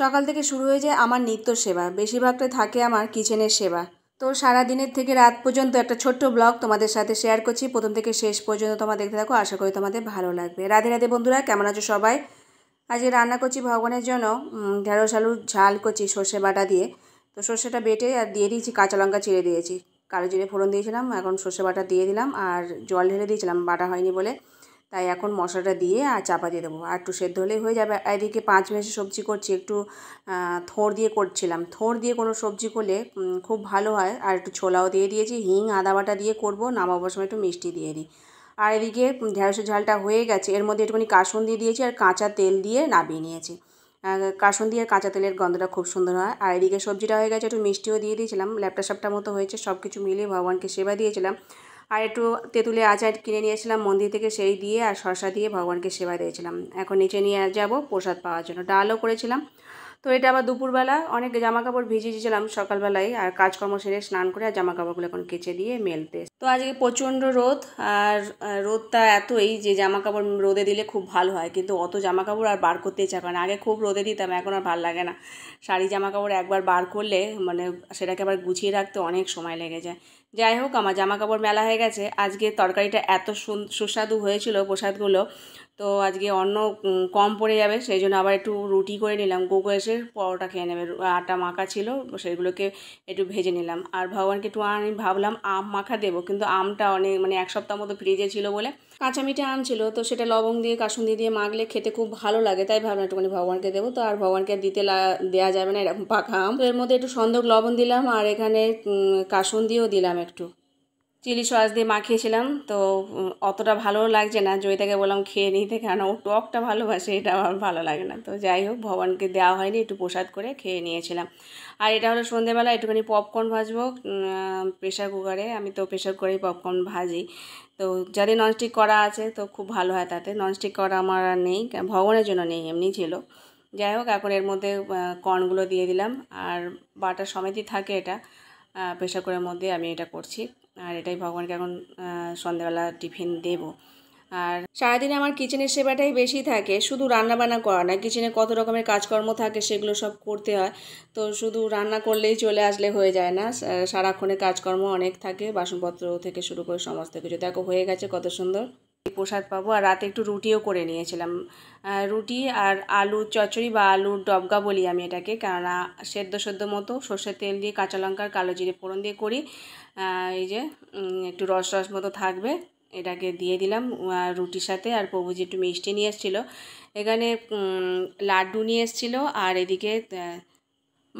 সকাল থেকে শুরু হয়ে যায় আমার নিত্য সেবা বেশিরভাগটা থাকে আমার কিচেনের সেবা তো সারা দিনের থেকে রাত পর্যন্ত একটা ছোট্ট ব্লগ তোমাদের সাথে শেয়ার করছি প্রথম থেকে শেষ পর্যন্ত তোমরা দেখতে থাকো আশা করি তোমাদের ভালো লাগবে রাধে রাধে বন্ধুরা কেমন আছো সবাই আজকে রান্না করছি ভগবানের জন্য ঢেঁড়স আলুর ঝাল করছি সর্ষে বাটা দিয়ে তো সর্ষেটা বেটে আর দিয়ে দিয়েছি কাঁচা লঙ্কা চিড়ে দিয়েছি কালো জিরে ফোড়ন দিয়েছিলাম এখন সর্ষে বাটা দিয়ে দিলাম আর জল ঢেলে দিয়েছিলাম বাটা হয়নি বলে তাই এখন মশলাটা দিয়ে আর চাপা দিয়ে দেবো আর একটু সেদ্ধ হলেই হয়ে যাবে এদিকে পাঁচ মেশে সবজি করছি একটু থোড় দিয়ে করছিলাম থোড় দিয়ে কোনো সবজি করলে খুব ভালো হয় আর একটু ছোলাও দিয়ে দিয়েছি হিং আদা বাটা দিয়ে করবো নামাবার সময় একটু মিষ্টি দিয়ে দিই আর এদিকে ঢেঁড়সের ঝালটা হয়ে গেছে এর মধ্যে একটুখানি কাশুন দিয়ে দিয়েছি আর কাঁচা তেল দিয়ে নাবিয়ে নিয়েছি কাশুন দিয়ে কাঁচা তেলের গন্ধটা খুব সুন্দর হয় আর এদিকে সবজিটা হয়ে গেছে একটু মিষ্টিও দিয়ে দিয়েছিলাম ল্যাপটা স্যাপটা মতো হয়েছে সব কিছু মিলিয়ে ভগবানকে সেবা দিয়েছিলাম আর একটু তেঁতুলের আচার কিনে নিয়েছিলাম মন্দির থেকে সেই দিয়ে আর শসা দিয়ে ভগবানকে সেবা দিয়েছিলাম এখন নিচে নিয়ে যাব প্রসাদ পাওয়ার জন্য ডালও করেছিলাম তো এটা আবার দুপুরবেলা অনেক জামা কাপড় ভিজে দিয়েছিলাম সকালবেলায় আর কাজকর্ম সেরে স্নান করে আর জামা কাপড়গুলো এখন কেচে দিয়ে মেলতে তো আজকে প্রচণ্ড রোদ আর রোদটা এতই যে জামা কাপড় রোদে দিলে খুব ভালো হয় কিন্তু অত জামা কাপড় আর বার করতে ইচ্ছা করে না আগে খুব রোদে দিতাম এখন আর ভালো লাগে না শাড়ি জামা কাপড় একবার বার করলে মানে সেটাকে আবার গুছিয়ে রাখতে অনেক সময় লেগে যায় যাই হোক আমার জামা কাপড় মেলা হয়ে গেছে আজকে তরকারিটা এত সুস্বাদু হয়েছিল প্রসাদগুলো তো আজকে অন্য কম পড়ে যাবে সেই জন্য আবার একটু রুটি করে নিলাম গোগো এসে বসে পরোটা খেয়ে নেবে আটা মাখা ছিল সেগুলোকে একটু ভেজে নিলাম আর ভগবানকে একটু আমি ভাবলাম আম মাখা দেবো কিন্তু আমটা অনেক মানে এক সপ্তাহ মতো ফ্রিজে ছিল বলে কাঁচা মিঠে আম ছিল তো সেটা লবং দিয়ে কাসুন্দি দিয়ে মাখলে খেতে খুব ভালো লাগে তাই ভাবলাম একটুখানি ভগবানকে দেবো তো আর ভগবানকে দিতে দেওয়া যাবে না এরকম পাখা আম তো এর মধ্যে একটু সন্দেহ লবণ দিলাম আর এখানে কাসুন্দিও দিলাম একটু চিলি সস দিয়ে মাখিয়েছিলাম তো অতটা ভালো লাগছে না জয়িতাকে বললাম খেয়ে নিতে কেন ও টকটা ভালোবাসে এটা আমার ভালো লাগে না তো যাই হোক ভগবানকে দেওয়া হয়নি একটু প্রসাদ করে খেয়ে নিয়েছিলাম আর এটা হলো সন্ধেবেলা একটুখানি পপকর্ন ভাজবো প্রেশার কুকারে আমি তো প্রেশার কুকারেই পপকর্ন ভাজি তো যাদের ননস্টিক করা আছে তো খুব ভালো হয় তাতে ননস্টিক করা আমার আর নেই ভগবানের জন্য নেই এমনি ছিল যাই হোক এখন এর মধ্যে কর্নগুলো দিয়ে দিলাম আর বাটার সমেতই থাকে এটা প্রেশার কুকারের মধ্যে আমি এটা করছি আর এটাই ভগবানকে এখন সন্ধ্যাবেলা টিফিন দেব আর সারাদিনে আমার কিচেনের সেবাটাই বেশি থাকে শুধু রান্নাবান্না করা না কিচেনে কত রকমের কাজকর্ম থাকে সেগুলো সব করতে হয় তো শুধু রান্না করলেই চলে আসলে হয়ে যায় না সারাক্ষণে কাজকর্ম অনেক থাকে বাসনপত্র থেকে শুরু করে সমস্ত কিছু দেখো হয়ে গেছে কত সুন্দর প্রসাদ পাবো আর রাতে একটু রুটিও করে নিয়েছিলাম রুটি আর আলু চচ্চড়ি বা আলুর ডবগা বলি আমি এটাকে কেননা সেদ্ধ সেদ্ধ মতো সর্ষের তেল দিয়ে কাঁচা লঙ্কার কালো জিরে ফোড়ন দিয়ে করি এই যে একটু রস রস মতো থাকবে এটাকে দিয়ে দিলাম রুটির সাথে আর প্রভুজি একটু মিষ্টি নিয়ে এসেছিলো এখানে লাড্ডু নিয়ে এসেছিলো আর এদিকে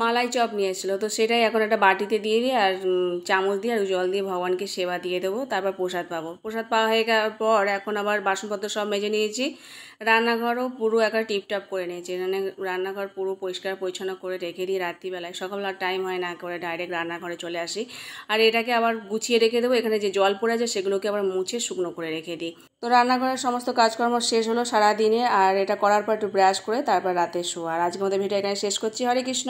মালাই চপ নিয়ে এসেছিলো তো সেটাই এখন একটা বাটিতে দিয়ে দিই আর চামচ দিয়ে আর জল দিয়ে ভগবানকে সেবা দিয়ে দেবো তারপর প্রসাদ পাবো প্রসাদ পাওয়া হয়ে যাওয়ার পর এখন আবার বাসনপত্র সব মেজে নিয়েছি রান্নাঘরও পুরো একটা টিপটপ করে নিয়েছি মানে রান্নাঘর পুরো পরিষ্কার পরিচ্ছন্ন করে রেখে দিই রাত্রিবেলায় সকালবেলা টাইম হয় না করে ডাইরেক্ট রান্নাঘরে চলে আসি আর এটাকে আবার গুছিয়ে রেখে দেবো এখানে যে জল পড়ে আছে সেগুলোকে আবার মুছে শুকনো করে রেখে দিই তো রান্নাঘরের সমস্ত কাজকর্ম শেষ হলো সারাদিনে আর এটা করার পর একটু ব্রাশ করে তারপর রাতে শোয়া আর আজকে মতো ভিডিও এখানে শেষ করছি হরে কৃষ্ণ